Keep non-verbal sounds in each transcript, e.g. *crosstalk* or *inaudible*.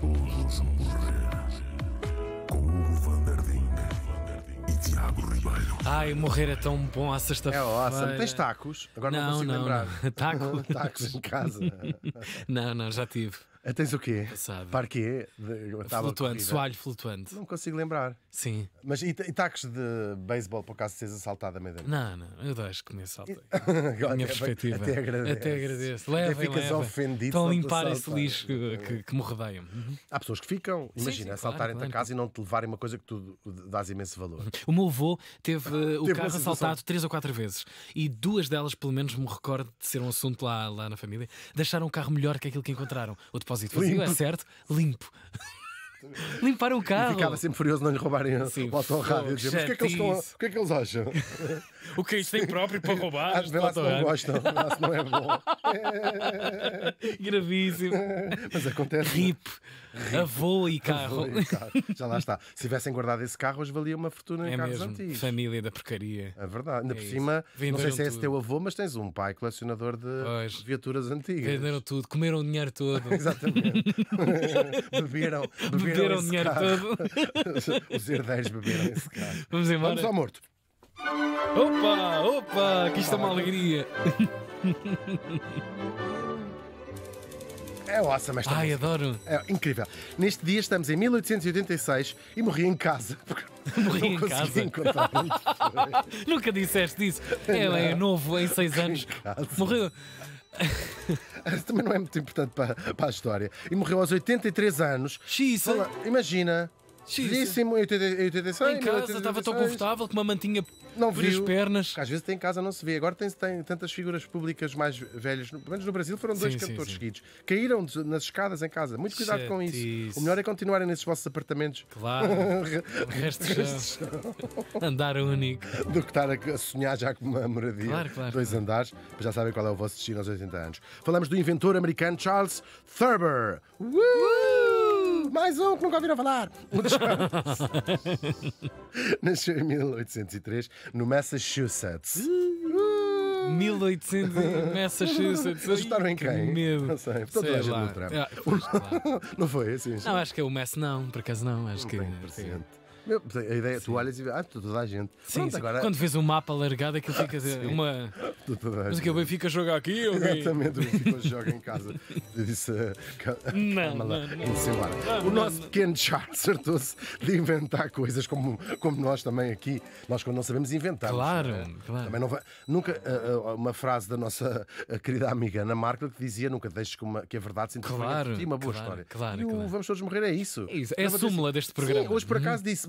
Vamos todos morrer. Com Hugo Van der Ding e Tiago Ribeiro. Ai, morrer é tão bom à sexta-feira. É awesome. Tens tacos? Agora não, não consigo não, lembrar. Não. *laughs* Taco? *laughs* Tacos em casa. *laughs* não, não, já tive. Ah, tens o quê? Passado. Parquê? Flutuante, soalho flutuante. Não consigo lembrar. Sim. Mas e, e de beisebol por acaso de seres assaltado a noite? Não, não. Eu deixo que me assaltei. *laughs* minha é perspectiva. Até agradeço. Até agradeço. Levem, até ficas levem. ofendido. Estão a limpar esse lixo que, que, que me rodeia. Uhum. Há pessoas que ficam. Imagina, assaltarem-te claro, a casa e não te levarem uma coisa que tu dás imenso valor. Uhum. O meu avô teve *laughs* eh, o teve carro assaltado três ou quatro vezes. E duas delas, pelo menos me recordo de ser um assunto lá, lá na família, deixaram o carro melhor que aquilo que encontraram. O propósito fazia, é limpo. é certo? Limpo. Limpar o carro. E ficava sempre furioso não lhe roubarem Sim. o autorrádio. Oh, mas o que, é que eles estão, o que é que eles acham? *laughs* o que eles é têm próprio para roubar? Acho que não gostam, vê lá se não é bom. *laughs* Gravíssimo. mas acontece. RIP. Avô e carro. Avô e carro. Já lá está. Se tivessem guardado esse carro, hoje valia uma fortuna em é carros mesmo. antigos. Família da porcaria. É verdade. Ainda é por cima, Venderam não sei se é esse teu avô, mas tens um pai colecionador de pois. viaturas antigas. Venderam tudo, comeram o dinheiro todo. *laughs* Exatamente. *laughs* beberam, beberam, beberam o dinheiro carro. todo. *laughs* Os herdeiros beberam esse carro. Vamos embora. Vamos ao morto. Opa, opa, aqui está é uma alegria. É awesome esta Ai, adoro. É incrível. Neste dia estamos em 1886 e morri em casa. *laughs* Morri não em casa. *laughs* Nunca disseste isso. Ela é novo, em seis anos. Em Morreu. Também não é muito importante para, para a história. E morreu aos 83 anos. Xisa. Imagina. Belíssimo, em 86. Né? Em casa estava tão confortável que uma mantinha não por as pernas. Às vezes tem em casa não se vê. Agora tem, tem tantas figuras públicas mais velhas, pelo menos no Brasil foram dois sim, cantores sim, seguidos. Caíram nas escadas em casa. Muito cuidado com isso. O melhor é continuarem nesses vossos apartamentos. Claro. *laughs* resto chão. Andar único. Do que estar a sonhar já com uma moradia. Claro, claro. Dois claro. andares. já sabem qual é o vosso destino aos 80 anos. Falamos do inventor americano Charles Thurber. Woo! mais um que nunca ouviram falar. *laughs* Nasceu em 1803 no Massachusetts. 1800 uh! Massachusetts. Massachusetts. Estavam em quem? Medo. Não sei. Toda sei a gente no Trump. Ah, *laughs* não foi assim? Não, acho que é o Mess, não. Por acaso não. Acho não que. Meu, a ideia, Sim. tu olhas e ah, toda a gente. Sim, Pronto, sim. Agora... Quando vês um mapa alargado, aquilo fica ah, *laughs* uma. Mas que o Benfica joga aqui ou okay? Exatamente, o Benfica joga em casa. *laughs* Disse. Eh, não, não, não, não, O nosso não, pequeno Charles acertou se de inventar coisas como, como nós também aqui. Nós, quando não sabemos, inventar. É? Claro, né? claro. Também não vai... Nunca. Eh, eh, uma frase da nossa querida amiga Ana Marca que dizia: nunca deixes que, uma, que a verdade se interprete. Claro. E uma boa claro, história. Claro, e o claro. Vamos Todos Morrer é isso. É isso. É a súmula assim, deste programa. Sim, hoje, por uhum. acaso, disse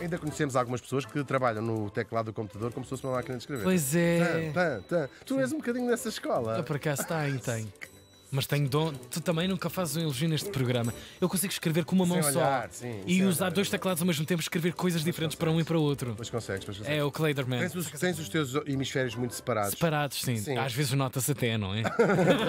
Ainda conhecemos algumas pessoas que trabalham no teclado do computador como se fosse uma máquina de escrever. Pois é. Tan, tan, Tu és um bocadinho nessa escola. Eu por acaso tem, tem. *laughs* mas tenho dom. Tu também nunca fazes um elogio neste programa. Eu consigo escrever com uma sem mão olhar, só sim, e usar olhar, dois teclados ao mesmo tempo, escrever coisas diferentes consegues. para um e para o outro. Pois consegues, pois consegues. É o Clayderman. Tens os, tens os teus hemisférios muito separados. Separados, sim. sim. Às vezes nota-se até, não é?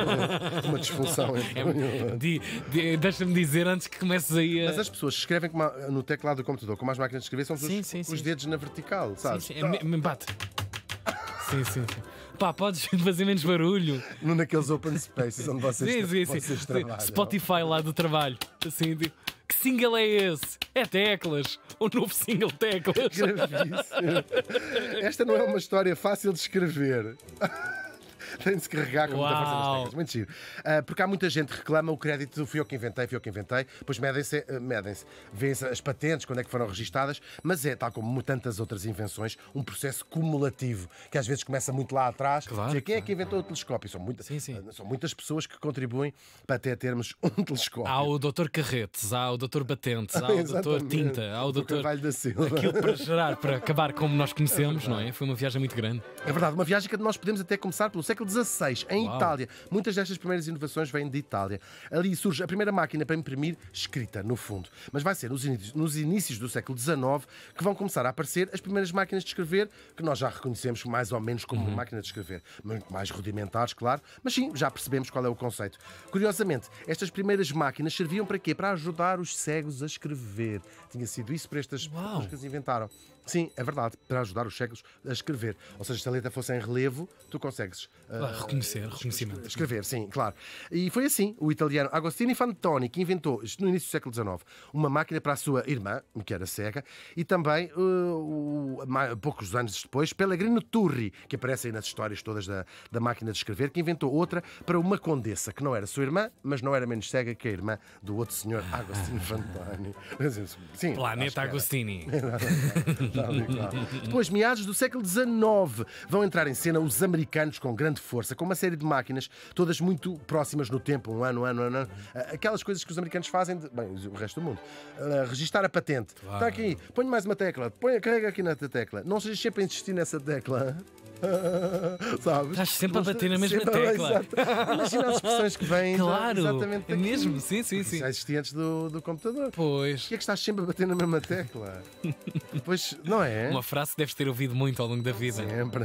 *laughs* uma disfunção. É, de, de, Deixa-me dizer antes que comeces aí a. Mas as pessoas escrevem uma, no teclado do computador, com mais máquinas de escrever, são sim, os, os dedos na vertical, sabes? Sim, sim. É tá. me, me bate. *laughs* sim, sim. sim. Pá, podes *laughs* fazer menos barulho. Num daqueles open spaces onde vocês, sim, sim, sim. vocês trabalham. Spotify lá do trabalho. Assim, tipo, que single é esse? É Teclas. O novo single Teclas. Gravíssimo. Esta não é uma história fácil de escrever. *laughs* tem de se carregar com Uau. muita força nas teclas. Muito giro. Uh, porque há muita gente que reclama o crédito do fui eu que inventei, fui eu que inventei. Pois medem-se, ah, medem-se, vêem-se as patentes, quando é que foram registadas, mas é, tal como tantas outras invenções, um processo cumulativo, que às vezes começa muito lá atrás. Claro, dizer, quem é que inventou o telescópio? São, muita, sim, sim. Ah, são muitas pessoas que contribuem para até termos *laughs* um telescópio. Há o Dr. Carretes, há o Dr. Batentes, há *laughs* o Dr. Tinta, há o Dr. da Silva. Aquilo para gerar, para acabar como nós conhecemos, é não é? Foi uma viagem muito grande. É verdade, uma viagem que nós podemos até começar pelo século século XVI, em Uau. Itália. Muitas destas primeiras inovações vêm de Itália. Ali surge a primeira máquina para imprimir escrita, no fundo. Mas vai ser nos inícios, nos inícios do século XIX que vão começar a aparecer as primeiras máquinas de escrever, que nós já reconhecemos mais ou menos como uhum. máquina de escrever. Muito mais rudimentares, claro, mas sim, já percebemos qual é o conceito. Curiosamente, estas primeiras máquinas serviam para quê? Para ajudar os cegos a escrever. Tinha sido isso para estas pessoas que as inventaram. Sim, é verdade, para ajudar os cegos a escrever. Ou seja, se a letra fosse em relevo, tu consegues. Uh, ah, reconhecer, reconhecimento. Escrever, sim, claro. E foi assim o italiano Agostini Fantoni que inventou, isto no início do século XIX, uma máquina para a sua irmã, que era cega, e também, uh, uh, poucos anos depois, Pellegrino Turri, que aparece aí nas histórias todas da, da máquina de escrever, que inventou outra para uma condessa, que não era sua irmã, mas não era menos cega que a irmã do outro senhor ah. Agostini Fantoni. Sim, Planeta Agostini. *laughs* Tá tá. *laughs* Depois, meados do século XIX, vão entrar em cena os americanos com grande força, com uma série de máquinas, todas muito próximas no tempo, um ano, um ano, um ano. Ah, aquelas coisas que os americanos fazem, de, bem, o resto do mundo. Uh, registar a patente. Está claro. aqui, põe mais uma tecla, põe, carrega aqui na tecla. Não seja sempre a insistir nessa tecla. *laughs* Sabes? Estás sempre a bater na mesma tecla. *laughs* Imagina as expressões que vêm. Claro, exatamente é daqui. mesmo, sim, sim, sim. Já existentes do, do computador. Pois. Porquê é que estás sempre a bater na mesma tecla? Depois, *laughs* não é? Uma frase que deves ter ouvido muito ao longo da vida. Sempre.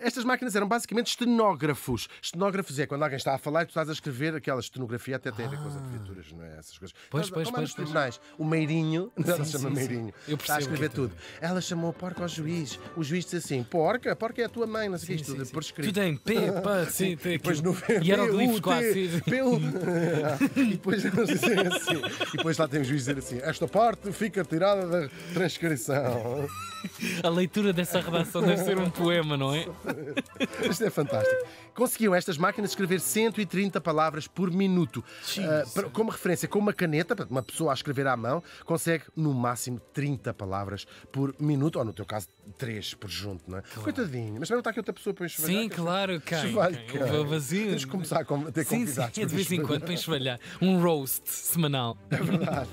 Estas máquinas eram basicamente estenógrafos. Estenógrafos é quando alguém está a falar e tu estás a escrever aquela estenografia, até tem a ver com as abreviaturas, ah. não é? Essas coisas. Pois, Mas, pois, pois, é o Meirinho, ela sim, chama sim, Meirinho, está a escrever tudo. Ela chamou o porco ao juiz. O juiz disse assim: porca, porca é a tua mãe, não sei o que, é tudo por escrito. Tu *laughs* tem P, P, sim, P, depois no E hieroglifos quase. *laughs* *laughs* e depois, é assim, e depois lá temos o juiz dizer assim: esta parte fica tirada da transcrição. A leitura dessa redação deve ser um poema, não é? Isto é fantástico. Conseguiam estas máquinas escrever 130 palavras por minuto. Uh, como referência, com uma caneta, uma pessoa a escrever à mão, consegue no máximo 30 palavras por minuto, ou no teu caso, 3 por junto. É? não é? Claro. Coitadinho, mas também não está aqui outra pessoa para enxovalhar. Sim, claro, cara Chevalho, vazio. Temos que começar a ter sim, convidados. Sim, de vez em quando para enxovalhar. Um roast semanal. *laughs* É verdade.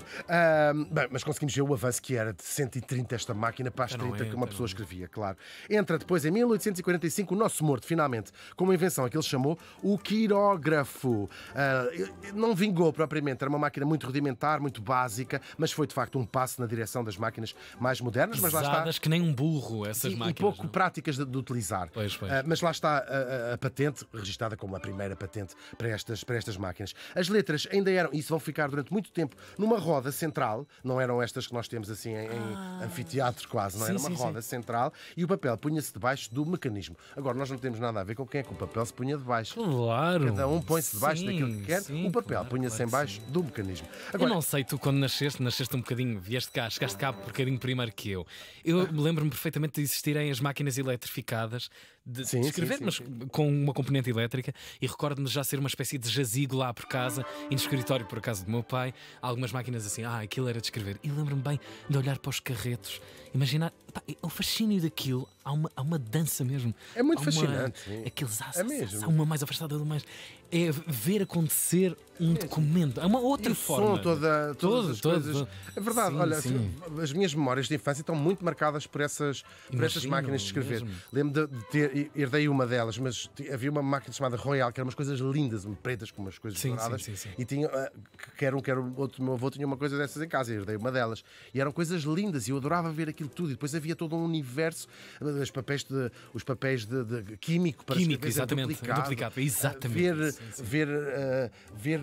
um, bem, mas conseguimos ver o avanço que era de 130 esta máquina para as 30 então que uma pessoa é? escrevia, claro. Entra depois em 1845 o nosso morto, finalmente, com uma invenção que ele chamou o quirógrafo. Uh, não vingou propriamente, era uma máquina muito rudimentar, muito básica, mas foi de facto um passo na direção das máquinas mais modernas. Pesadas mas lá está. que nem um burro essas e, máquinas. E pouco práticas de, de utilizar. Pois, pois. Uh, mas lá está a, a, a, patente, registada como a primeira patente para estas, para estas máquinas. As letras ainda eram, e isso vão ficar durante muito tempo, numa roda central, não eram estas que nós temos assim em, ah. anfiteatro quase, não é? sim, era uma sim, roda sim. central, e o papel punha-se debaixo do mecanismo. Agora, nós não temos nada a ver com quem é que o papel se punha debaixo. Claro. Cada um põe-se debaixo daquilo que quer, o papel claro, punha-se claro, embaixo do mecanismo. Agora, eu não sei, tu quando nasceste, nasceste um bocadinho, vieste cá, chegaste cá um bocadinho primeiro que eu. Eu lembro-me perfeitamente de existirem as máquinas máquinas eletrificadas de, sim, de escrever, sim, sim, mas com uma componente elétrica. E recordo-me já ser uma espécie de jazigo lá por casa, e no escritório por acaso do meu pai, algumas máquinas assim, ah, aquilo era de escrever. E lembro-me bem de olhar para os carretos, imaginar pá, o fascínio daquilo, há uma, há uma dança mesmo. É muito há fascinante. aqueles aços, é mesmo. uma mais afastada do mais. É ver acontecer um é documento, é uma outra e forma. Som, toda, todas todo, as todo, É verdade, olha, as minhas memórias de infância estão muito marcadas por essas, por essas máquinas de escrever. Mesmo. Lembro de, de ter herdei uma delas, mas havia uma máquina chamada Royal, que eram umas coisas lindas, pretas, com umas coisas sim, douradas. Sim, sim, sim. E tinha, ah, quer um, quer outro, meu avô tinha uma coisa dessas em casa, herdei uma delas. E eram coisas lindas e eu adorava ver aquilo tudo. E depois havia todo um universo, os ah, papéis de, os papéis de, de químico para Químico, é exatamente. É duplicado, duplicado, é exatamente. Ver, sim, ver, uh, ver,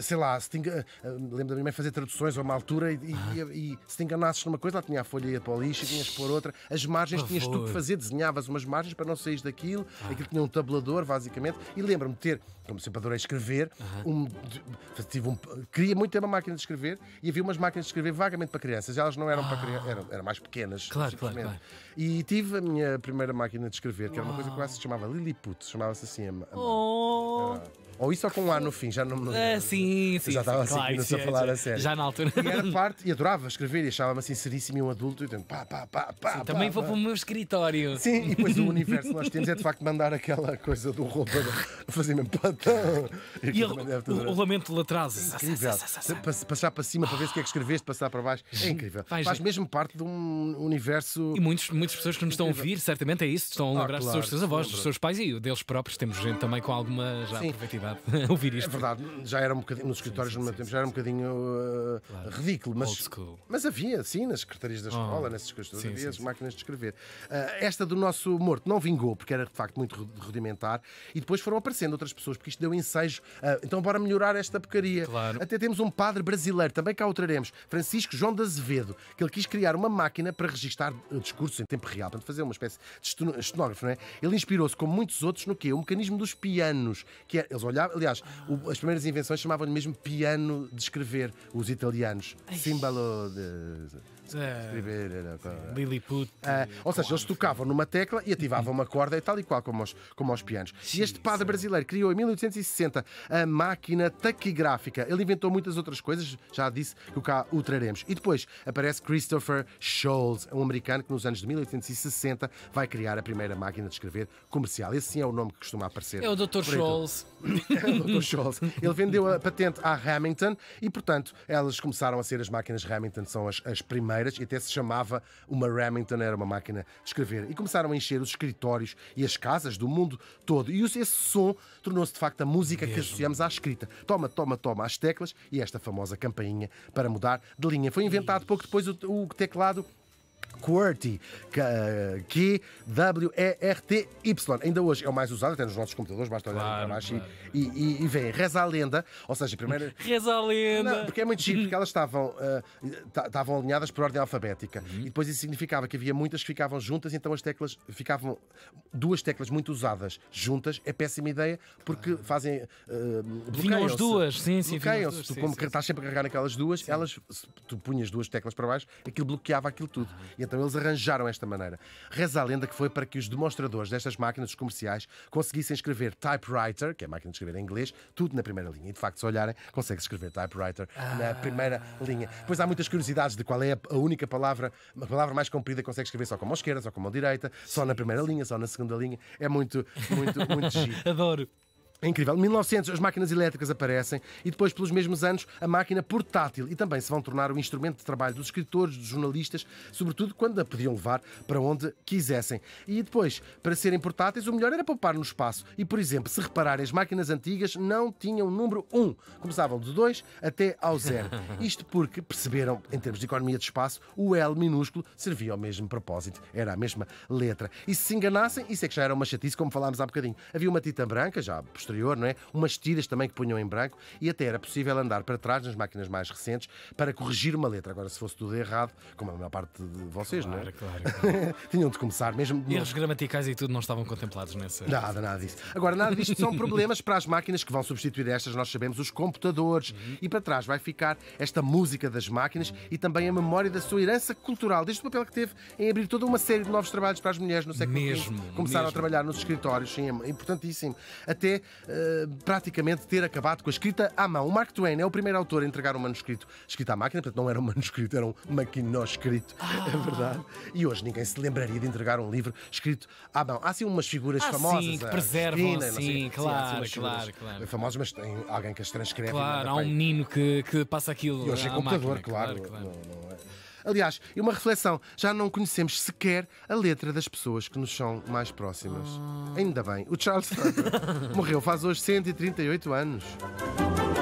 sei lá, se tinha, uh, lembro da minha mãe fazer traduções a uma altura e, ah. e, e, se te enganasses numa coisa, lá tinha a folha e para o tinhas por outra. As margens, tinhas tu que fazer, desenhavas umas margens para não saís daquilo, ah. aquilo tinha um tabulador, basicamente, e lembro-me de ter, como sempre adorei escrever, um, tive um, queria muito ter uma máquina de escrever e havia umas máquinas de escrever vagamente para crianças, elas não eram ah. para crianças, eram, eram, mais pequenas. Claro, claro, claro, E tive a minha primeira máquina de escrever, que era uma coisa oh. que quase se chamava Lilliput, chamava-se assim a, a, oh. a ah. Ou isso só é com um A no fim, já não me. Ah, sim, sim. já estava sim, claro, sim, a é, falar já, a sério. Já na altura. E era parte, e adorava escrever, e achava-me assim seríssimo e um adulto, e então, pá, pá, pá, pá. Sim, pá também pá, vou pá. para o meu escritório. Sim, e depois o *laughs* universo que nós temos é de facto mandar aquela coisa do a fazer mesmo patão. *laughs* E, e o, o, o lamento de atraso. Incrível. Passar para cima para ver se o que é que escreveste, passar para baixo. É incrível. Faz mesmo parte de um universo. E muitos, muitas pessoas que nos estão a ouvir, certamente é isso, estão a ah, lembrar-se dos seus avós, dos seus pais e deles próprios. Temos gente também com alguma já aproveitidade verdade, *laughs* ouvir é isto. É verdade, já era um bocadinho, nos escritórios sim, sim, no meu tempo, já era um bocadinho eh, claro. ridículo, mas, mas havia, sim, nas secretarias da oh. escola, oh. nessas coisas havia as máquinas de escrever. Uh, esta do nosso morto não vingou, porque era de facto muito rudimentar, e depois foram aparecendo outras pessoas, porque isto deu ensejo. Uh, então, bora melhorar esta porcaria. Claro. Até temos um padre brasileiro, também cá o traremos, Francisco João de Azevedo, que ele quis criar uma máquina para registar discursos em tempo real, para fazer uma espécie de estenógrafo, não é? Ele inspirou-se, como muitos outros, no quê? O mecanismo dos pianos, que é, eles olhavam olhava. Aliás, o- as primeiras invenções chamavam-lhe mesmo piano de escrever, os italianos. símbolo de. Uh, Lilliput. Uh, ou eh, seja, eles tocavam numa tecla e ativavam uma corda e tal e qual como aos, como pianos. Sim, e este padre sim. brasileiro criou em 1860 a máquina taquigráfica. Ele inventou muitas outras coisas, já disse que o cá o traremos. E depois aparece Christopher Scholes, um americano que nos anos de 1860 vai criar a primeira máquina de escrever comercial. Esse sim é o nome que costuma aparecer. É o Dr. Scholes. *laughs* é o Dr. Scholes. Ele vendeu a patente à Hamilton e, portanto, elas começaram a ser as máquinas Hamilton, são as, as primeiras cadeiras e até se chamava uma Remington, era uma máquina de escrever. E começaram a encher os escritórios e as casas do mundo todo. E esse som tornou-se de facto a música Mesmo. que associamos à escrita. Toma, toma, toma as teclas e esta famosa campainha para mudar de linha. Foi inventado pouco depois o teclado QWERTY, Q-W-E-R-T-Y. Ainda hoje é o mais usado, até nos nossos computadores, basta olhar claro, para baixo claro. e, e, e ver. Reza a lenda, ou seja, primeiro. *laughs* Reza a lenda! Não, porque é muito chique, porque elas estavam, uh, estavam alinhadas por ordem alfabética. Uhum. E depois isso significava que havia muitas que ficavam juntas, então as teclas ficavam. Duas teclas muito usadas juntas é péssima ideia, porque claro. fazem. Uh, vinham as duas, sim, sim. Bloqueiam-se. Tu, como sim, estás sempre a carregar naquelas duas, sim. elas, tu punhas duas teclas para baixo, aquilo bloqueava aquilo tudo. Ah. E então eles arranjaram esta maneira. Reza a lenda que foi para que os demonstradores destas máquinas, comerciais, conseguissem escrever typewriter, que é a máquina de escrever em inglês, tudo na primeira linha. E de facto, se olharem, consegue escrever typewriter ah. na primeira linha. Depois há muitas curiosidades de qual é a única palavra, a palavra mais comprida que consegue escrever só com a mão esquerda, só com a mão direita, só na primeira linha, só na segunda linha. É muito, muito, muito *laughs* giro. Adoro. É incrível. 1900 as máquinas elétricas aparecem e depois, pelos mesmos anos, a máquina portátil e também se vão tornar um instrumento de trabalho dos escritores, dos jornalistas, sobretudo quando a podiam levar para onde quisessem. E depois, para serem portáteis, o melhor era poupar no espaço. E, por exemplo, se repararem, as máquinas antigas não tinham o número 1. Começavam de 2 até ao zero. *laughs* Isto porque perceberam, em termos de economia de espaço, o L minúsculo servia ao mesmo propósito. Era a mesma letra. E se se enganassem, isso é que já era uma chatice, como falámos há bocadinho. Havia uma tita branca, já posterior, não é? Umas tiras também que punham em branco e até era possível andar para trás nas máquinas mais recentes para corrigir uma letra. Agora, se fosse tudo errado, como a maior parte de vocês, claro, não é? Claro, *laughs* claro. Tinham de começar mesmo. Erros gramaticais e tudo não estavam contemplados nessa. Nada, nada disso. Agora, nada disto são problemas para as máquinas que vão substituir estas, nós sabemos, os computadores. Uhum. E para trás vai ficar esta música das máquinas e também a memória da sua herança cultural, deste papel que teve em abrir toda uma série de novos trabalhos para as mulheres no século mesmo, XX. Começaram mesmo. a trabalhar nos escritórios, sim, é importantíssimo. Até eh, praticamente ter acabado com a escrita à mão. O Mark Twain é o primeiro autor a entregar um manuscrito escrito à máquina, portanto não era um *laughs* manuscrito, era um maquinoscrito, é ah. é verdade. E hoje ninguém se lembraria de entregar um livro escrito à mão. Há sim umas figuras ah, famosas. Sim, que preservam, China, assim, claro, sim, claro, claro. Famosas, mas tem alguém que as transcreve. Claro, há um menino que, que passa aquilo. E hoje é computador, máquina, claro. claro, claro. Não, não é. Aliás, e uma reflexão: já não conhecemos sequer a letra das pessoas que nos são mais próximas. Ah. Ainda bem, o Charles morreu faz hoje 138 anos.